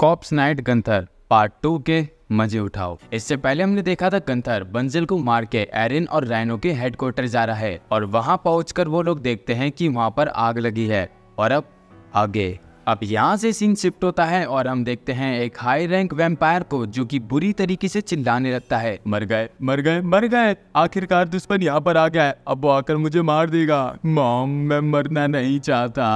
Cops knight Gunther part two के मजे उठाओ इससे पहले हमने देखा था गंथर बंजिल को मार के एरिन और रैनो के हेडक्वार्टर जा रहा है और वहां पहुंचकर वो लोग देखते हैं कि वहां पर आग लगी है और अब आगे अब यहाँ से सीन शिफ्ट होता है और हम देखते हैं एक हाई रैंक वेम्पायर को जो कि बुरी तरीके से चिल्लाने लगता है मर गए मर गए मर गए आखिरकार दुश्मन यहाँ पर आ गया है अब वो आकर मुझे मार देगा मॉम मैं मरना नहीं चाहता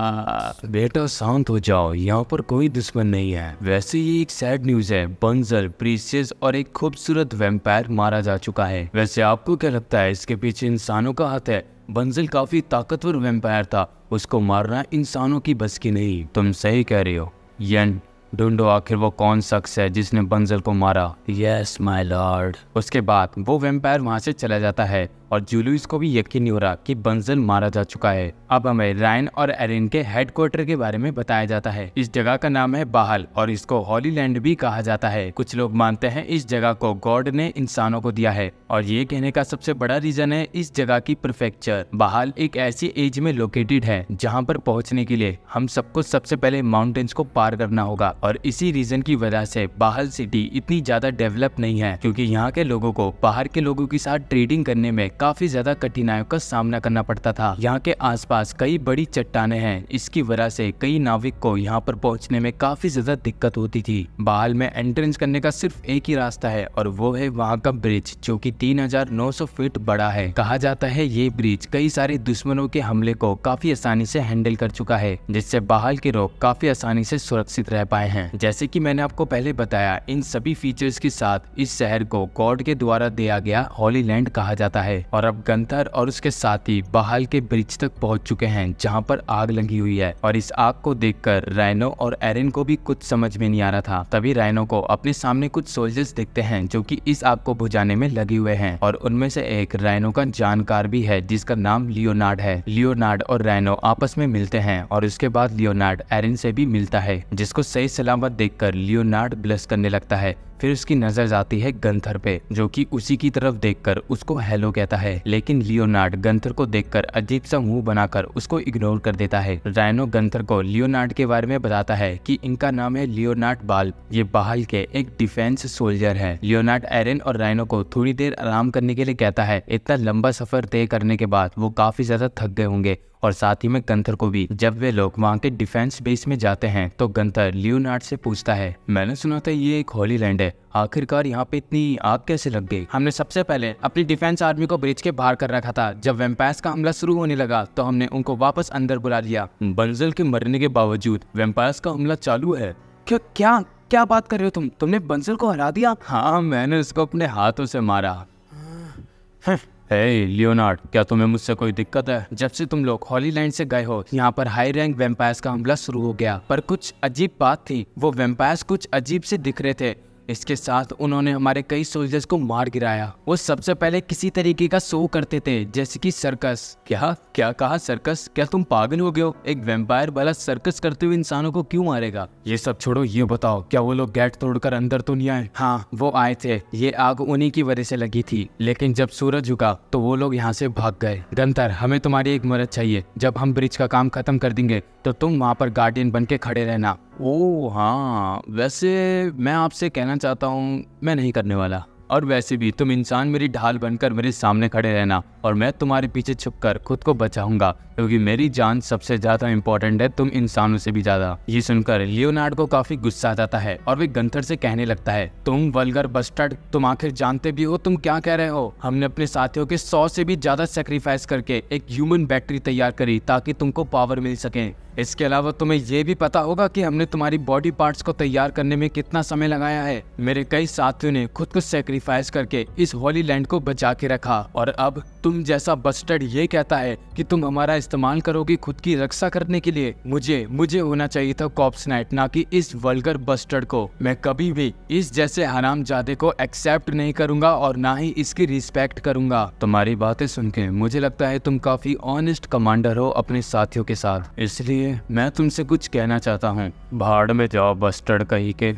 बेटा शांत हो जाओ यहाँ पर कोई दुश्मन नहीं है वैसे ये एक सैड न्यूज है बंजर प्रीसियस और एक खूबसूरत वेम्पायर मारा जा चुका है वैसे आपको क्या लगता है इसके पीछे इंसानों का हाथ है बंजिल काफी ताकतवर वेम्पायर था उसको मारना इंसानों की बस की नहीं तुम सही कह रहे हो यन ढूंढो आखिर वो कौन शख्स है जिसने बंजल को मारा यस माई लॉर्ड उसके बाद वो वेम्पायर वहां से चला जाता है और जूलूस को भी यकीन नहीं हो रहा कि बंसल मारा जा चुका है अब हमें रायन और एरिन के हेडक्वार्टर के बारे में बताया जाता है इस जगह का नाम है बहाल और इसको हॉलीलैंड भी कहा जाता है कुछ लोग मानते हैं इस जगह को गॉड ने इंसानों को दिया है और ये कहने का सबसे बड़ा रीजन है इस जगह की प्रिफेक्चर बहाल एक ऐसी एज में लोकेटेड है जहाँ पर पहुँचने के लिए हम सबको सबसे पहले माउंटेन्स को पार करना होगा और इसी रीजन की वजह ऐसी बहाल सिटी इतनी ज्यादा डेवलप नहीं है क्यूँकी यहाँ के लोगो को बाहर के लोगों के साथ ट्रेडिंग करने में काफी ज्यादा कठिनाइयों का सामना करना पड़ता था यहाँ के आसपास कई बड़ी चट्टाने हैं इसकी वजह से कई नाविक को यहाँ पर पहुँचने में काफी ज्यादा दिक्कत होती थी बहाल में एंट्रेंस करने का सिर्फ एक ही रास्ता है और वो है वहाँ का ब्रिज जो की 3,900 फीट बड़ा है कहा जाता है ये ब्रिज कई सारे दुश्मनों के हमले को काफी आसानी से हैंडल कर चुका है जिससे बहाल के लोग काफी आसानी से सुरक्षित रह पाए हैं जैसे कि मैंने आपको पहले बताया इन सभी फीचर्स के साथ इस शहर को गॉड के द्वारा दिया गया हॉलीलैंड कहा जाता है और अब गंतर और उसके साथी बहाल के ब्रिज तक पहुंच चुके हैं जहां पर आग लगी हुई है और इस आग को देखकर रैनो और एरिन को भी कुछ समझ में नहीं आ रहा था तभी रैनो को अपने सामने कुछ सोल्जर्स दिखते हैं जो की इस आग को बुझाने में लगे हुए है और उनमें से एक रैनो का जानकार भी है जिसका नाम लियोनार्ड है लियोनार्ड और रैनो आपस में मिलते हैं और उसके बाद लियोनार्ड एरिन से भी मिलता है जिसको सही सलामत कर लियोनार्ड ब्लस करने लगता है फिर उसकी नजर जाती है गंथर पे जो कि उसी की तरफ देखकर उसको हेलो कहता लगता है लेकिन लियोनार्ड गंथर को देखकर अजीब सा मुंह बनाकर उसको इग्नोर कर देता है रायनो गंथर को लियोनार्ड के बारे में बताता है कि इनका नाम है लियोनार्ड बाल ये बहाल के एक डिफेंस सोल्जर है लियोनार्ड एरन और रायनो को थोड़ी देर आराम करने के लिए कहता है इतना लंबा सफर तय करने के बाद वो काफी ज्यादा थक गए होंगे और साथ ही में गंथर को भी जब वे लोग वहाँ के डिफेंस बेस में जाते हैं तो गंथर लियोनार्ड से पूछता है मैंने सुना था ये एक होली लैंड है आखिरकार यहाँ पे इतनी आग कैसे लग गई हमने सबसे पहले अपनी डिफेंस आर्मी को ब्रिज के बाहर कर रखा था जब वेम्पायर का हमला शुरू होने लगा तो हमने उनको वापस अंदर बुला लिया बंजल के मरने के बावजूद वेम्पायर का हमला चालू है क्यों क्या क्या बात कर रहे हो तुम तुमने बंजल को हरा दिया हाँ मैंने उसको अपने हाथों से मारा हाँ। हे लियोनार्ड क्या तुम्हें मुझसे कोई दिक्कत है जब से तुम लोग हॉलीलैंड से गए हो यहाँ पर हाई रैंक वेम्पायर्स का हमला शुरू हो गया पर कुछ अजीब बात थी वो वेम्पायर्स कुछ अजीब से दिख रहे थे इसके साथ उन्होंने हमारे कई सोल्जर्स को मार गिराया वो सबसे पहले किसी तरीके का शो करते थे जैसे कि सर्कस क्या क्या कहा सर्कस क्या तुम पागल हो गए हो एक वेम्पायर वाला सर्कस करते हुए इंसानों को क्यों मारेगा ये सब छोड़ो ये बताओ क्या वो लोग गेट तोड़कर अंदर तो नहीं आए हाँ वो आए थे ये आग उन्हीं की वजह से लगी थी लेकिन जब सूरज झुका तो वो लोग यहाँ से भाग गए गंतर हमें तुम्हारी एक मदद चाहिए जब हम ब्रिज का काम खत्म कर देंगे तो तुम वहाँ पर गार्डियन बन के खड़े रहना ओह हाँ वैसे मैं आपसे कहना चाहता हूँ मैं नहीं करने वाला और वैसे भी तुम इंसान मेरी ढाल बनकर मेरे सामने खड़े रहना और मैं तुम्हारे पीछे छुपकर खुद को बचाऊंगा क्योंकि मेरी जान सबसे ज्यादा इंपॉर्टेंट है तुम इंसानों से भी ज्यादा ये सुनकर लियोनार्ड को काफी गुस्सा आ जाता है और वे गंथर से कहने लगता है तुम वलगर बस्टर्ड तुम आखिर जानते भी हो तुम क्या कह रहे हो हमने अपने साथियों के सौ से भी ज्यादा सेक्रीफाइस करके एक ह्यूमन बैटरी तैयार करी ताकि तुमको पावर मिल सके इसके अलावा तुम्हें ये भी पता होगा कि हमने तुम्हारी बॉडी पार्ट्स को तैयार करने में कितना समय लगाया है मेरे कई साथियों ने खुद को सेक्रीफाइस सेक्रीफाइस करके इस होली लैंड को बचा के रखा और अब तुम जैसा बस्टर्ड ये कहता है कि तुम हमारा इस्तेमाल करोगी खुद की रक्षा करने के लिए मुझे मुझे होना चाहिए था कॉप्स नाइट ना कि इस वर्गर बस्टर्ड को मैं कभी भी इस जैसे हराम जादे को एक्सेप्ट नहीं करूंगा और ना ही इसकी रिस्पेक्ट करूंगा तुम्हारी बातें सुन के मुझे लगता है तुम काफी ऑनेस्ट कमांडर हो अपने साथियों के साथ इसलिए मैं तुमसे कुछ कहना चाहता हूँ भाड़ में जाओ बस्टर्ड कहीं के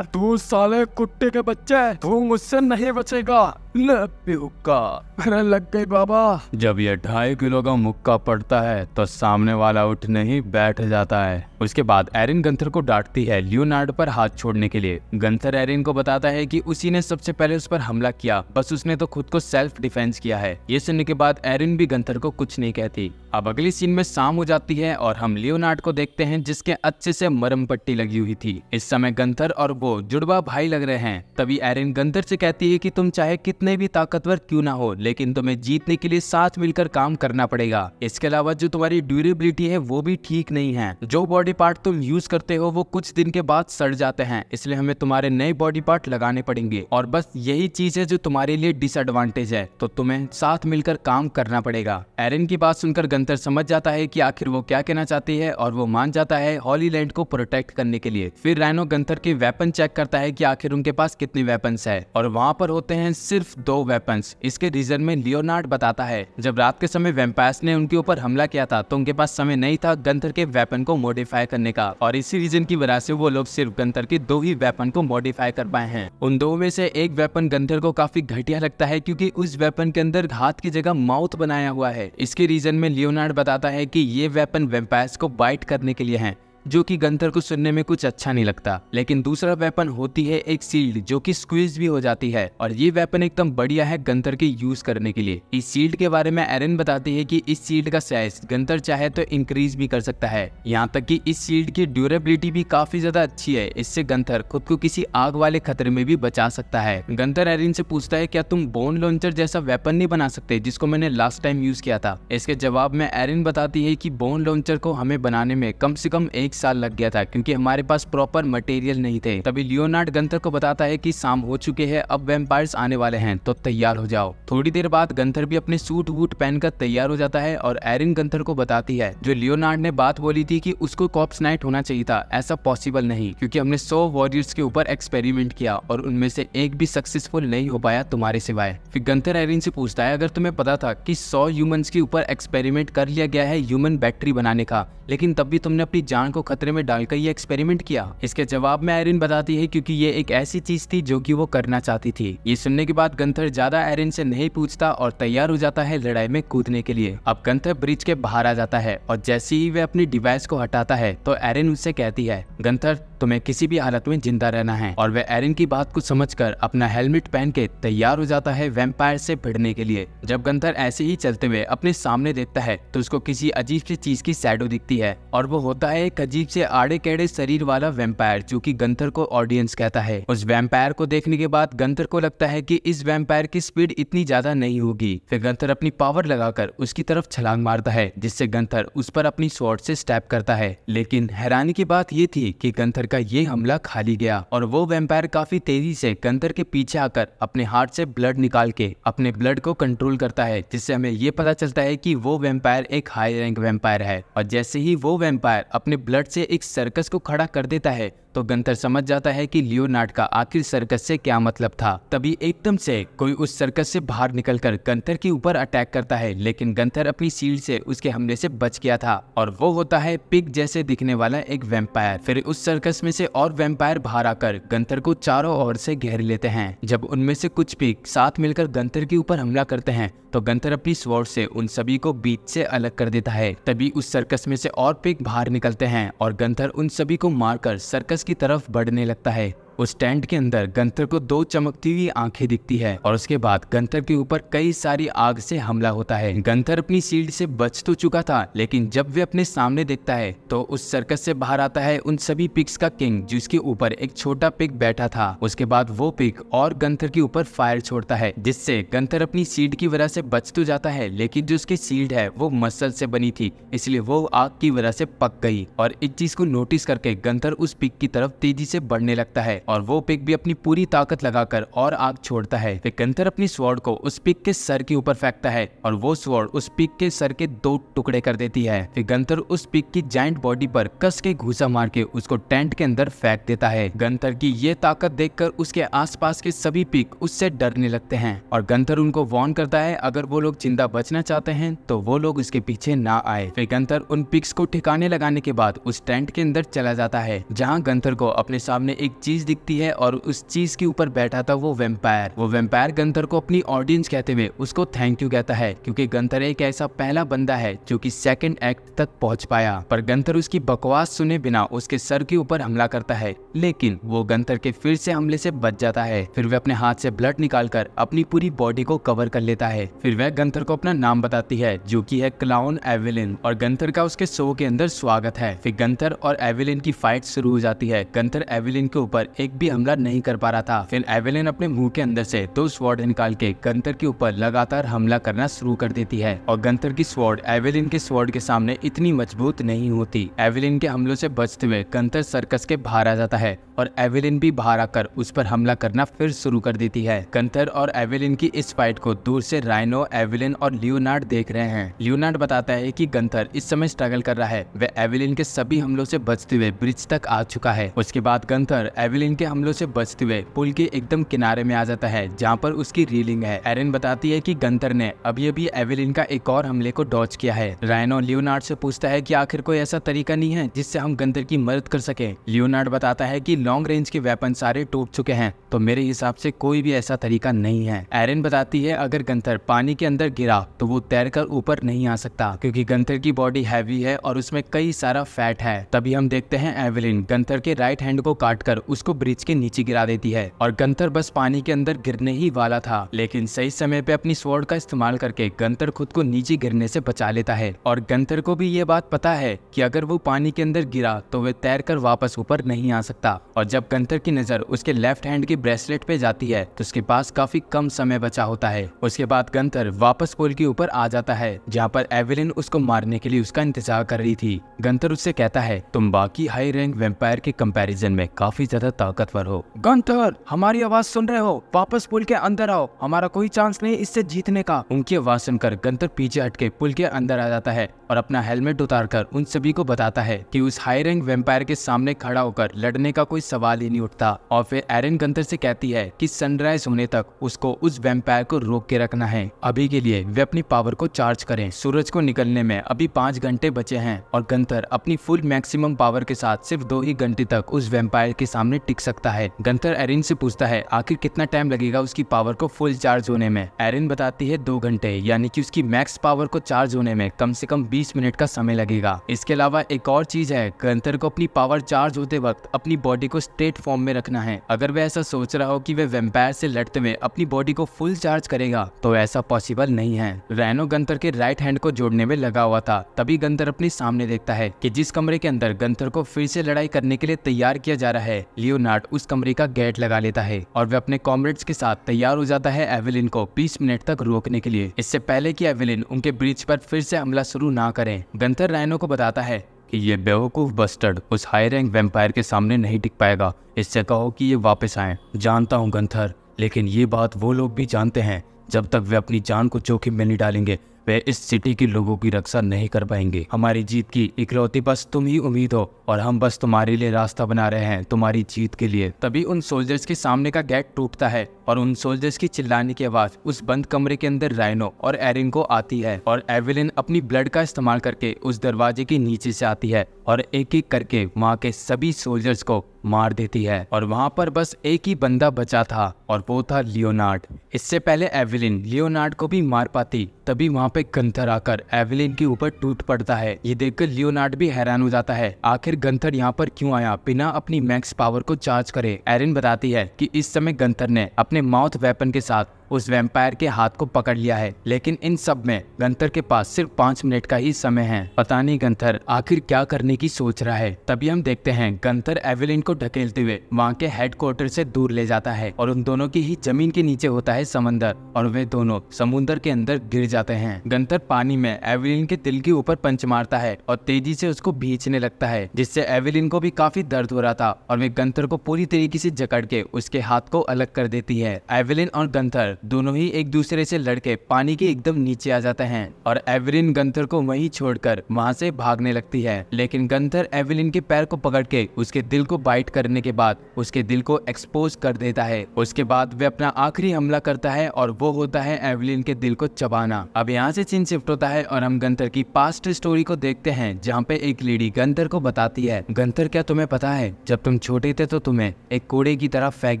तू साले कुत्ते के बच्चे तू मुझसे नहीं बचेगा अरे लग गई बाबा जब ये ढाई किलो का मुक्का पड़ता है तो सामने वाला उठ नहीं बैठ जाता है उसके बाद एरिन गंथर को डांटती है लियोनार्ड पर हाथ छोड़ने के लिए गंथर एरिन को बताता है कि उसी ने सबसे पहले उस पर हमला किया बस उसने तो खुद को सेल्फ डिफेंस किया है ये सुनने के बाद एरिन भी गंथर को कुछ नहीं कहती अब अगली सीन में शाम हो जाती है और हम लियोनार्ड को देखते हैं जिसके अच्छे से मरम पट्टी लगी हुई थी इस समय गंथर और वो जुड़वा भाई लग रहे हैं तभी एरिन गंथर से कहती है की तुम चाहे कितने कितने भी ताकतवर क्यों ना हो लेकिन तुम्हें जीतने के लिए साथ मिलकर काम करना पड़ेगा इसके अलावा जो तुम्हारी ड्यूरेबिलिटी है वो भी ठीक नहीं है जो बॉडी पार्ट तुम यूज करते हो वो कुछ दिन के बाद सड़ जाते हैं इसलिए हमें तुम्हारे नए बॉडी पार्ट लगाने पड़ेंगे और बस यही चीज है जो तुम्हारे लिए डिसएडवांटेज है तो तुम्हें साथ मिलकर काम करना पड़ेगा एरन की बात सुनकर गंतर समझ जाता है की आखिर वो क्या कहना चाहती है और वो मान जाता है हॉलीलैंड को प्रोटेक्ट करने के लिए फिर रैनो गंतर के वेपन चेक करता है की आखिर उनके पास कितनी वेपन है और वहाँ पर होते हैं सिर्फ सिर्फ दो वेपन्स इसके रीजन में लियोनार्ड बताता है जब रात के समय वेम्पायर्स ने उनके ऊपर हमला किया था तो उनके पास समय नहीं था गंतर के वेपन को मॉडिफाई करने का और इसी रीजन की वजह से वो लोग सिर्फ गंतर के दो ही वेपन को मॉडिफाई कर पाए हैं उन दो में से एक वेपन गंतर को काफी घटिया लगता है क्यूँकी उस वेपन के अंदर हाथ की जगह माउथ बनाया हुआ है इसके रीजन में लियोनार्ड बताता है की ये वेपन वेम्पायर्स को बाइट करने के लिए है जो कि गंतर को सुनने में कुछ अच्छा नहीं लगता लेकिन दूसरा वेपन होती है एक सील्ड जो कि स्क्वीज भी हो जाती है और ये वेपन एकदम बढ़िया है गंतर के यूज करने के लिए इस सील्ड के बारे में एरन बताती है कि इस सील्ड का साइज गंतर चाहे तो इंक्रीज भी कर सकता है यहाँ तक कि इस सील्ड की ड्यूरेबिलिटी भी काफी ज्यादा अच्छी है इससे गंथर खुद को किसी आग वाले खतरे में भी बचा सकता है गंथर एरिन से पूछता है क्या तुम बोन लॉन्चर जैसा वेपन नहीं बना सकते जिसको मैंने लास्ट टाइम यूज किया था इसके जवाब में एरिन बताती है की बोन लॉन्चर को हमें बनाने में कम से कम एक साल लग गया था क्योंकि हमारे पास प्रॉपर मटेरियल नहीं थे तभी लियोनार्ड गंथर को बताता है कि शाम हो चुके हैं अब वेम्पायर्स आने वाले हैं तो तैयार हो जाओ थोड़ी देर बाद गंथर भी अपने सूट वूट पहनकर तैयार हो जाता है और एरिन गंथर को बताती है जो लियोनार्ड ने बात बोली थी की उसको कॉप्स नाइट होना चाहिए था ऐसा पॉसिबल नहीं क्यूँकी हमने सौ वॉरियर्स के ऊपर एक्सपेरिमेंट किया और उनमें से एक भी सक्सेसफुल नहीं हो पाया तुम्हारे सिवाय फिर गंथर एरिन से पूछता है अगर तुम्हें पता था कि सौ ह्यूमंस के ऊपर एक्सपेरिमेंट कर लिया गया है ह्यूमन बैटरी बनाने का लेकिन तब भी तुमने अपनी जान को खतरे में डालकर ये एक्सपेरिमेंट किया इसके जवाब में आयरिन बताती है क्योंकि ये एक ऐसी चीज थी जो की वो करना चाहती थी ये सुनने के बाद गंथर ज्यादा एरिन से नहीं पूछता और तैयार हो जाता है लड़ाई में कूदने के लिए अब गंथर ब्रिज के बाहर आ जाता है और जैसे ही वह अपनी डिवाइस को हटाता है तो एरिन उससे कहती है गंथर तुम्हें किसी भी हालत में जिंदा रहना है और वह एरिन की बात को समझकर अपना हेलमेट पहन के तैयार हो जाता है वेम्पायर से भिड़ने के लिए जब गंथर ऐसे ही चलते हुए अपने सामने देखता है तो उसको किसी अजीब सी चीज की सैडो दिखती है और वो होता है एक अजीब से आड़े केड़े शरीर वाला वेम्पायर जो की गंथर को ऑडियंस कहता है उस वेम्पायर को देखने के बाद गंथर को लगता है की इस वेम्पायर की स्पीड इतनी ज्यादा नहीं होगी फिर गंथर अपनी पावर लगाकर उसकी तरफ छलांग मारता है जिससे गंथर उस पर अपनी शॉर्ट से स्टैप करता है लेकिन हैरानी की बात ये थी कि गंथर का ये हमला खाली गया और वो वेम्पायर काफी तेजी से गंदर के पीछे आकर अपने हाथ से ब्लड निकाल के अपने ब्लड को कंट्रोल करता है जिससे हमें ये पता चलता है कि वो वेम्पायर एक हाई रैंक वेम्पायर है और जैसे ही वो वेम्पायर अपने ब्लड से एक सर्कस को खड़ा कर देता है तो गंतर समझ जाता है कि लियोनार्ड का आखिर सर्कस से क्या मतलब था तभी एकदम से कोई उस सर्कस से बाहर निकलकर गंतर के ऊपर अटैक करता है लेकिन गंतर अपनी सील से उसके हमले से बच गया था और वो होता है पिक जैसे दिखने वाला एक वेम्पायर फिर उस सर्कस में से और वेम्पायर बाहर आकर गंतर को चारों ओर से घेर लेते हैं जब उनमें से कुछ भी साथ मिलकर गंतर के ऊपर हमला करते हैं तो गंतर अपनी स्वॉर्ड से उन सभी को बीच से अलग कर देता है तभी उस सर्कस में से और पिक बाहर निकलते हैं और गंथर उन सभी को मारकर सर्कस की तरफ बढ़ने लगता है उस टेंट के अंदर गंतर को दो चमकती हुई आंखें दिखती है और उसके बाद गंतर के ऊपर कई सारी आग से हमला होता है गंतर अपनी सील्ड से बच तो चुका था लेकिन जब वे अपने सामने देखता है तो उस सर्कस से बाहर आता है उन सभी पिक्स का किंग जिसके ऊपर एक छोटा पिक बैठा था उसके बाद वो पिक और गंतर के ऊपर फायर छोड़ता है जिससे गंतर अपनी सील्ड की वजह से बच तो जाता है लेकिन जो उसकी सील्ड है वो मसल से बनी थी इसलिए वो आग की वजह से पक गई और इस चीज को नोटिस करके गंतर उस पिक की तरफ तेजी से बढ़ने लगता है और वो पिक भी अपनी पूरी ताकत लगाकर और आग छोड़ता है विकंतर अपनी स्वॉर्ड को उस पिक के सर के ऊपर फेंकता है और वो स्वॉर्ड उस पिक के सर के दो टुकड़े कर देती है विकंतर उस पिक की जॉइंट बॉडी पर कस के घूसा मार के उसको टेंट के अंदर फेंक देता है गंतर की ये ताकत देख उसके आस के सभी पिक उससे डरने लगते हैं और गंतर उनको वॉर्न करता है अगर वो लोग जिंदा बचना चाहते हैं तो वो लोग उसके पीछे ना आए फिर गंतर उन पिक्स को ठिकाने लगाने के बाद उस टेंट के अंदर चला जाता है जहाँ गंतर को अपने सामने एक चीज दिख दिखती है और उस चीज के ऊपर बैठा था वो वेम्पायर वो वेम्पायर गंथर को अपनी ऑडियंस कहते हुए उसको थैंक यू कहता है क्योंकि गंथर एक ऐसा पहला बंदा है जो कि सेकंड एक्ट तक पहुंच पाया पर गंथर उसकी बकवास सुने बिना उसके सर के ऊपर हमला करता है लेकिन वो गंथर के फिर से हमले से बच जाता है फिर वह अपने हाथ से ब्लड निकालकर अपनी पूरी बॉडी को कवर कर लेता है फिर वह गंथर को अपना नाम बताती है जो की है क्लाउन एविलिन और गंथर का उसके शो के अंदर स्वागत है फिर गंथर और एविलिन की फाइट शुरू हो जाती है गंथर एविलिन के ऊपर एक एक भी हमला नहीं कर पा रहा था फिर एवेलिन अपने मुंह के अंदर से दो स्वॉर्ड निकाल के गंतर के ऊपर लगातार हमला करना शुरू कर देती है और गंतर की स्वॉर्ड एवेलिन के स्वॉर्ड के सामने इतनी मजबूत नहीं होती एवेलिन के हमलों से बचते हुए गंतर सर्कस के बाहर आ जाता है और एवेलिन भी बाहर आकर उस पर हमला करना फिर शुरू कर देती है गंतर और एवेलिन की इस फाइट को दूर से राइनो एवेलिन और लियोनार्ड देख रहे हैं लियोनार्ड बताता है कि गंतर इस समय स्ट्रगल कर रहा है वह एवेलिन के सभी हमलों से बचते हुए ब्रिज तक आ चुका है उसके बाद गंतर एवेलिन के हमलों से बचते हुए पुल के एकदम किनारे में आ जाता है जहाँ पर उसकी रीलिंग है एरन बताती है की गंतर ने अभी अभी एवेलिन का एक और हमले को डॉच किया है रायनो लियोनार्ड से पूछता है की आखिर कोई ऐसा तरीका नहीं है जिससे हम गंतर की मदद कर सके लियोनार्ड बताता है की लॉन्ग रेंज के वेपन सारे टूट चुके हैं तो मेरे हिसाब से कोई भी ऐसा तरीका नहीं है एरन बताती है अगर गंतर पानी के अंदर गिरा तो वो तैरकर ऊपर नहीं आ सकता क्योंकि गंतर की बॉडी हैवी है और उसमें कई सारा फैट है तभी हम देखते हैं एवेलिन गंतर के राइट हैंड को काटकर उसको ब्रिज के नीचे गिरा देती है और गंतर बस पानी के अंदर गिरने ही वाला था लेकिन सही समय पे अपनी स्वर्ड का इस्तेमाल करके गंतर खुद को नीचे गिरने से बचा लेता है और गंतर को भी ये बात पता है कि अगर वो पानी के अंदर गिरा तो वह तैर कर वापस ऊपर नहीं आ सकता और जब गंतर की नजर उसके लेफ्ट हैंड की ब्रेसलेट पे जाती है तो उसके पास काफी कम समय बचा होता है उसके बाद गंतर वापस पुल के ऊपर आ जाता है जहाँ पर एवेलिन उसको मारने के लिए उसका इंतजार कर रही थी गंतर उससे कहता है तुम बाकी हाई रैंक वेम्पायर के कंपैरिजन में काफी ज्यादा ताकतवर हो गंतर हमारी आवाज सुन रहे हो वापस पुल के अंदर आओ हमारा कोई चांस नहीं इससे जीतने का उनकी आवाज सुनकर गंतर पीछे हटके पुल के अंदर आ जाता है और अपना हेलमेट उतारकर उन सभी को बताता है कि उस हाई रैंक वेम्पायर के सामने खड़ा होकर लड़ने का कोई सवाल ही नहीं उठता और फिर एरन गंतर से कहती है कि सनराइज होने तक उसको उस वेम्पायर को रोक के रखना है अभी के लिए वे अपनी पावर को चार्ज करें सूरज को निकलने में अभी पाँच घंटे बचे हैं और गंतर अपनी फुल मैक्सिमम पावर के साथ सिर्फ दो ही घंटे तक उस वेम्पायर के सामने टिक सकता है गंतर एरिन से पूछता है आखिर कितना टाइम लगेगा उसकी पावर को फुल चार्ज होने में एरिन बताती है दो घंटे यानी कि उसकी मैक्स पावर को चार्ज होने में कम से कम 20 मिनट का समय लगेगा इसके अलावा एक और चीज है गंतर को अपनी पावर चार्ज होते वक्त अपनी बॉडी को स्ट्रेट फॉर्म में रखना है अगर वह ऐसा सोच रहा हो कि वह वेम्पायर से लड़ते हुए अपनी बॉडी को फुल चार्ज करेगा तो ऐसा पॉसिबल नहीं है रैनो गंतर के राइट हैंड को जोड़ने में लगा हुआ था तभी गंतर अपने सामने देखता है की जिस कमरे के अंदर गंतर को फिर से लड़ाई करने के लिए तैयार किया जा रहा है लियोनार्ड उस कमरे का गेट लगा लेता है और वह अपने कॉमरेड्स के साथ तैयार हो जाता है एवेलिन को बीस मिनट तक रोकने के लिए इससे पहले की एवेलिन उनके ब्रिज पर फिर से हमला शुरू ना ना करें गंथर रायनो को बताता है कि ये बेवकूफ़ बस्टर्ड उस हाई रैंक वेम्पायर के सामने नहीं टिक पाएगा इससे कहो कि ये वापस आए जानता हूँ गंथर लेकिन ये बात वो लोग भी जानते हैं जब तक वे अपनी जान को जोखिम में नहीं डालेंगे वे इस सिटी के लोगों की रक्षा नहीं कर पाएंगे हमारी जीत की इकलौती बस तुम ही उम्मीद हो और हम बस तुम्हारे लिए रास्ता बना रहे हैं तुम्हारी जीत के लिए तभी उन सोल्जर्स के सामने का गेट टूटता है और उन सोल्जर्स की चिल्लाने की आवाज उस बंद कमरे के अंदर राइनो और एरिन को आती है और एविलिन अपनी ब्लड का इस्तेमाल करके उस दरवाजे के नीचे से आती है और एक एक करके वहाँ के सभी सोल्जर्स को मार देती है और वहाँ पर बस एक ही बंदा बचा था और वो था लियोनार्ड इससे पहले एविलिन लियोनार्ड को भी मार पाती तभी वहाँ पे गंथर आकर एविलिन के ऊपर टूट पड़ता है ये देखकर लियोनार्ड भी हैरान हो जाता है आखिर गंथर यहाँ पर क्यों आया बिना अपनी मैक्स पावर को चार्ज करे एरिन बताती है कि इस समय गंथर ने अपने माउथ वेपन के साथ उस वेम्पायर के हाथ को पकड़ लिया है लेकिन इन सब में गंथर के पास सिर्फ पाँच मिनट का ही समय है पता नहीं गंथर आखिर क्या करने की सोच रहा है तभी हम देखते हैं गंथर एवेलिन को ढकेलते हुए वहाँ के हेडक्वार्टर से दूर ले जाता है और उन दोनों की ही जमीन के नीचे होता है समंदर और वे दोनों समुन्दर के अंदर गिर जाते हैं गंथर पानी में एवेलिन के दिल के ऊपर पंच मारता है और तेजी से उसको भींचने लगता है जिससे एवेलिन को भी काफी दर्द हो रहा था और वे गंथर को पूरी तरीके से जकड़ के उसके हाथ को अलग कर देती है एवेलिन और गंथर दोनों ही एक दूसरे से लड़के पानी के एकदम नीचे आ जाते हैं और एवरिन गंथर को वहीं छोड़कर वहां से भागने लगती है लेकिन गंथर एवलिन के पैर को पकड़ के उसके दिल को बाइट करने के बाद उसके दिल को एक्सपोज कर देता है उसके बाद वे अपना आखिरी हमला करता है और वो होता है एवलिन के दिल को चबाना अब यहाँ से चीन शिफ्ट होता है और हम गंतर की पास्ट स्टोरी को देखते हैं जहाँ पे एक लेडी गंतर को बताती है गंतर क्या तुम्हें पता है जब तुम छोटे थे तो तुम्हें एक कोड़े की तरह फेंक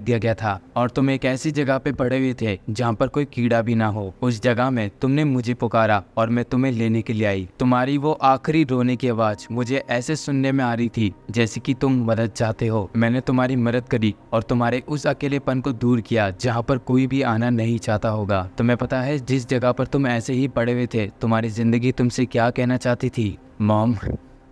दिया गया था और तुम एक ऐसी जगह पे पड़े हुए थे जहाँ पर कोई कीड़ा भी ना हो उस जगह में तुमने मुझे पुकारा और मैं तुम्हें लेने के लिए आई तुम्हारी वो आखिरी रोने की आवाज़ मुझे ऐसे सुनने में आ रही थी जैसे कि तुम मदद चाहते हो मैंने तुम्हारी मदद करी और तुम्हारे उस अकेलेपन को दूर किया जहाँ पर कोई भी आना नहीं चाहता होगा तुम्हें पता है जिस जगह पर तुम ऐसे ही पड़े हुए थे तुम्हारी ज़िंदगी तुमसे क्या कहना चाहती थी मॉम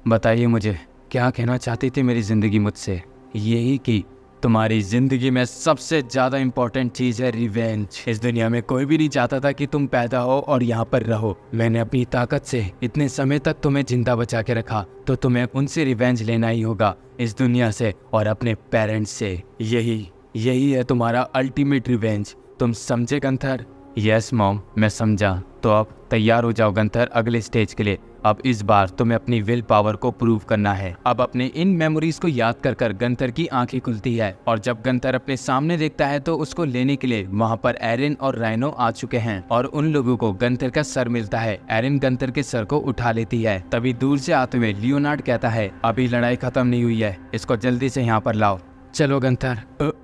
बताइए मुझे क्या कहना चाहती थी मेरी ज़िंदगी मुझसे यही कि तुम्हारी जिंदगी में सबसे ज्यादा इंपॉर्टेंट चीज है रिवेंज इस दुनिया में कोई भी नहीं चाहता था कि तुम पैदा हो और यहाँ पर रहो मैंने अपनी ताकत से इतने समय तक तुम्हें जिंदा बचा के रखा तो तुम्हें उनसे रिवेंज लेना ही होगा इस दुनिया से और अपने पेरेंट्स से यही यही है तुम्हारा अल्टीमेट रिवेंज तुम समझे गंथर यस मॉम मैं समझा तो अब तैयार हो जाओ गंथर अगले स्टेज के लिए अब इस बार तुम्हें अपनी विल पावर को प्रूव करना है अब अपने इन मेमोरीज को याद कर कर गंतर की आंखें खुलती है और जब गंतर अपने सामने देखता है तो उसको लेने के लिए वहाँ पर एरिन और राइनो आ चुके हैं और उन लोगों को गंतर का सर मिलता है एरिन गंतर के सर को उठा लेती है तभी दूर से आते हुए लियोनार्ड कहता है अभी लड़ाई खत्म नहीं हुई है इसको जल्दी से यहाँ पर लाओ चलो गंतर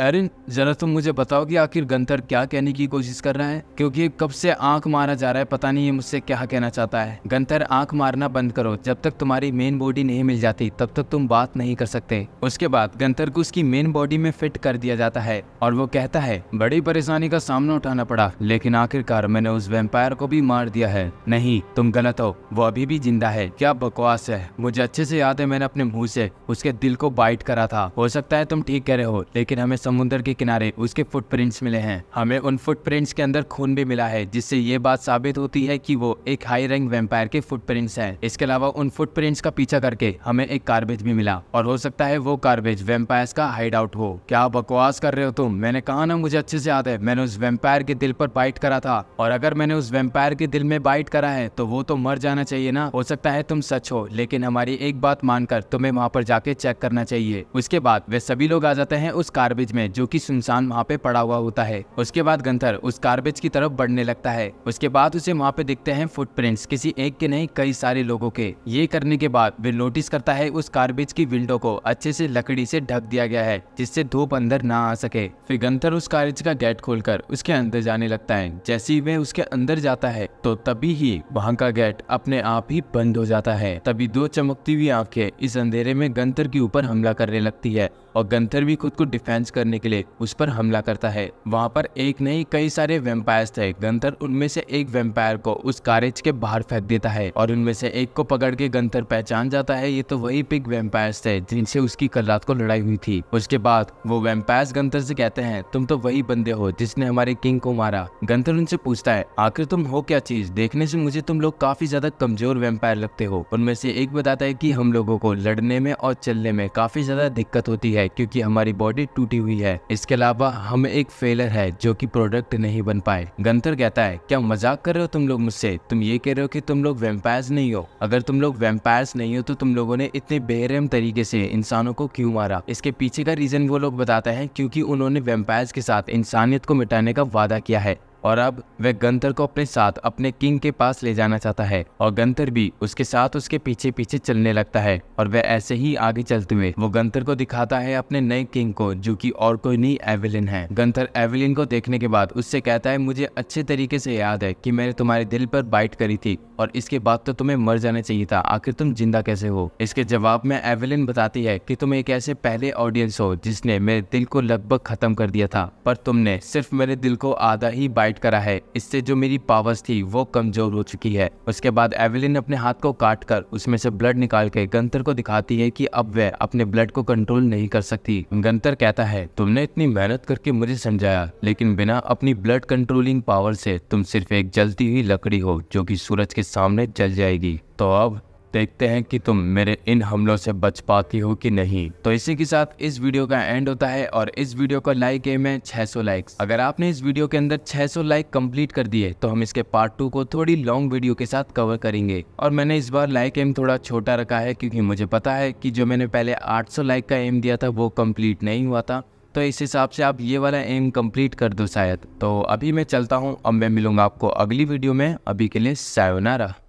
अरिन जरा तुम मुझे बताओ कि आखिर गंतर क्या कहने की कोशिश कर रहा है क्योंकि कब से आंख मारा जा रहा है पता नहीं ये मुझसे क्या कहना चाहता है गंतर आंख मारना बंद करो जब तक तुम्हारी मेन बॉडी नहीं मिल जाती तब तक तुम बात नहीं कर सकते उसके बाद गंतर को उसकी मेन बॉडी में फिट कर दिया जाता है और वो कहता है बड़ी परेशानी का सामना उठाना पड़ा लेकिन आखिरकार मैंने उस वेम्पायर को भी मार दिया है नहीं तुम गलत हो वो अभी भी जिंदा है क्या बकवास है मुझे अच्छे से याद है मैंने अपने मुँह से उसके दिल को बाइट करा था हो सकता है तुम ठीक कह रहे हो लेकिन हमें समुद्र के किनारे उसके फुटप्रिंट्स मिले हैं हमें उन फुटप्रिंट्स के अंदर खून भी मिला है जिससे ये बात साबित होती है कि वो एक हाई रैंक वेम्पायर के फुटप्रिंट्स हैं इसके अलावा उन फुटप्रिंट्स का पीछा करके हमें एक कार्बेज भी मिला और हो सकता है वो कार्बेज वेम्पायर का हाइड आउट हो क्या बकवास कर रहे हो तुम मैंने कहा ना मुझे अच्छे से याद है मैंने उस वेम्पायर के दिल पर बाइट करा था और अगर मैंने उस वेम्पायर के दिल में बाइट करा है तो वो तो मर जाना चाहिए ना हो सकता है तुम सच हो लेकिन हमारी एक बात मानकर तुम्हें वहाँ पर जाके चेक करना चाहिए उसके बाद वे सभी लोग आ जाते हैं उस कार्बेज में में जो कि सुनसान वहाँ पे पड़ा हुआ होता है उसके बाद गंथर उस गार्बेज की तरफ बढ़ने लगता है उसके बाद उसे वहाँ पे दिखते हैं फुटप्रिंट्स किसी एक के नहीं कई सारे लोगों के ये करने के बाद वे नोटिस करता है उस गार्बेज की विंडो को अच्छे से लकड़ी से ढक दिया गया है जिससे धूप अंदर ना आ सके फिर गंथर उस कार्बेज का गेट खोलकर उसके अंदर जाने लगता है जैसे ही वह उसके अंदर जाता है तो तभी ही वहाँ का गेट अपने आप ही बंद हो जाता है तभी दो चमकती हुई आंखें इस अंधेरे में गंतर के ऊपर हमला करने लगती है और गंथर भी खुद को डिफेंस करने के लिए उस पर हमला करता है वहाँ पर एक नहीं कई सारे वेम्पायर थे गंथर उनमें से एक वेम्पायर को उस कारेज के बाहर फेंक देता है और उनमें से एक को पकड़ के गंथर पहचान जाता है ये तो वही पिग वेम्पायर थे जिनसे उसकी कल रात को लड़ाई हुई थी उसके बाद वो वेम्पायर गंथर से कहते हैं तुम तो वही बंदे हो जिसने हमारे किंग को मारा गंथर उनसे पूछता है आखिर तुम हो क्या चीज देखने से मुझे तुम लोग काफी ज्यादा कमजोर वेम्पायर लगते हो उनमें से एक बताता है की हम लोगो को लड़ने में और चलने में काफी ज्यादा दिक्कत होती है है क्योंकि हमारी बॉडी टूटी हुई है इसके अलावा हम एक फेलर है जो कि प्रोडक्ट नहीं बन पाए गंतर कहता है क्या मजाक कर रहे हो तुम लोग मुझसे तुम ये कह रहे हो कि तुम लोग वेम्पायर्स नहीं हो अगर तुम लोग वेम्पायर्स नहीं हो तो तुम लोगों ने इतने बेरहम तरीके से इंसानों को क्यों मारा इसके पीछे का रीजन वो लोग बताते हैं क्योंकि उन्होंने वेम्पायर्स के साथ इंसानियत को मिटाने का वादा किया है और अब वह गंतर को अपने साथ अपने किंग के पास ले जाना चाहता है और गंतर भी उसके साथ उसके पीछे पीछे चलने लगता है और वह ऐसे ही आगे चलते हुए वो गंतर को दिखाता है अपने नए किंग को जो कि और कोई नहीं एविलिन है गंतर एविलिन को देखने के बाद उससे कहता है मुझे अच्छे तरीके से याद है की मैंने तुम्हारे दिल पर बाइट करी थी और इसके बाद तो तुम्हें मर जाना चाहिए था आखिर तुम जिंदा कैसे हो इसके जवाब में एविलिन बताती है की तुम एक ऐसे पहले ऑडियंस हो जिसने मेरे दिल को लगभग खत्म कर दिया था पर तुमने सिर्फ मेरे दिल को आधा ही बाइट फाइट करा है इससे जो मेरी पावर्स थी वो कमजोर हो चुकी है उसके बाद एवेलिन अपने हाथ को काट कर उसमें से ब्लड निकाल के गंतर को दिखाती है की अब वह अपने ब्लड को कंट्रोल नहीं कर सकती गंतर कहता है तुमने इतनी मेहनत करके मुझे समझाया लेकिन बिना अपनी ब्लड कंट्रोलिंग पावर से तुम सिर्फ एक जलती हुई लकड़ी हो जो की सूरज के सामने जल जाएगी तो अब देखते हैं कि तुम मेरे इन हमलों से बच पाती हो कि नहीं तो इसी के साथ इस वीडियो का एंड होता है और इस वीडियो का लाइक एम है 600 लाइक्स अगर आपने इस वीडियो के अंदर 600 लाइक कंप्लीट कर दिए तो हम इसके पार्ट टू को थोड़ी लॉन्ग वीडियो के साथ कवर करेंगे और मैंने इस बार लाइक एम थोड़ा छोटा रखा है क्यूँकी मुझे पता है की जो मैंने पहले आठ लाइक का एम दिया था वो कम्प्लीट नहीं हुआ था तो इस हिसाब से आप ये वाला एम कम्प्लीट कर दो शायद तो अभी मैं चलता हूँ अब मैं मिलूंगा आपको अगली वीडियो में अभी के लिए सायोनारा